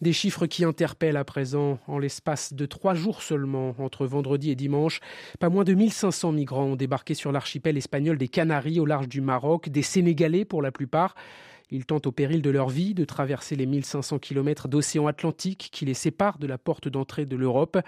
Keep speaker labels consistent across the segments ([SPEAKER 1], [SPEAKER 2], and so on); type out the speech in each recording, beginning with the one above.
[SPEAKER 1] Des chiffres qui interpellent à présent. En l'espace de trois jours seulement, entre vendredi et dimanche, pas moins de 1500 migrants ont débarqué sur l'archipel espagnol des Canaries au large du Maroc, des Sénégalais pour la plupart. Ils tentent au péril de leur vie de traverser les 1500 km d'océan Atlantique qui les séparent de la porte d'entrée de l'Europe.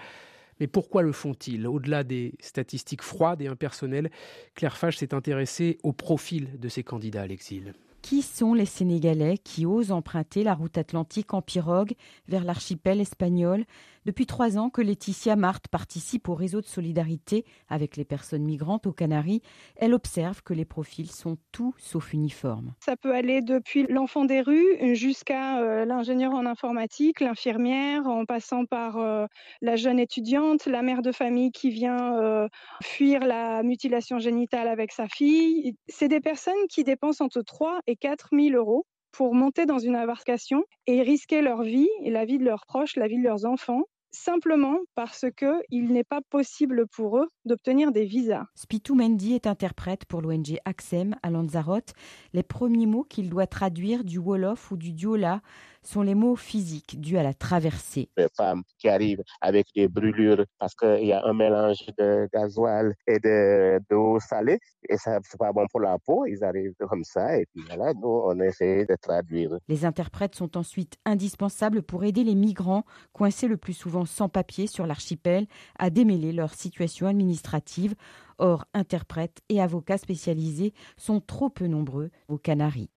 [SPEAKER 1] Mais pourquoi le font-ils Au-delà des statistiques froides et impersonnelles, Claire Fage s'est intéressée au profil de ces candidats à l'exil.
[SPEAKER 2] Qui sont les Sénégalais qui osent emprunter la route atlantique en pirogue vers l'archipel espagnol Depuis trois ans que Laetitia Marthe participe au réseau de solidarité avec les personnes migrantes aux Canaries, elle observe que les profils sont tout sauf uniformes.
[SPEAKER 3] Ça peut aller depuis l'enfant des rues jusqu'à euh, l'ingénieur en informatique, l'infirmière, en passant par euh, la jeune étudiante, la mère de famille qui vient euh, fuir la mutilation génitale avec sa fille. C'est des personnes qui dépensent entre 3 et 4000 euros pour monter dans une embarcation et risquer leur vie et la vie de leurs proches, la vie de leurs enfants simplement parce que il n'est pas possible pour eux d'obtenir des visas.
[SPEAKER 2] Spitou Mendy est interprète pour l'ONG AXEM à Lanzarote. Les premiers mots qu'il doit traduire du Wolof ou du Diola sont les mots physiques dus à la
[SPEAKER 1] traversée. Les femmes qui arrivent avec des brûlures parce qu'il y a un mélange de gasoil et de d'eau salée et ça c'est pas bon pour la peau. Ils arrivent comme ça et puis voilà, nous on essaie de traduire.
[SPEAKER 2] Les interprètes sont ensuite indispensables pour aider les migrants coincés le plus souvent sans papier sur l'archipel à démêler leur situation administrative. Or, interprètes et avocats spécialisés sont trop peu nombreux
[SPEAKER 3] aux Canaries.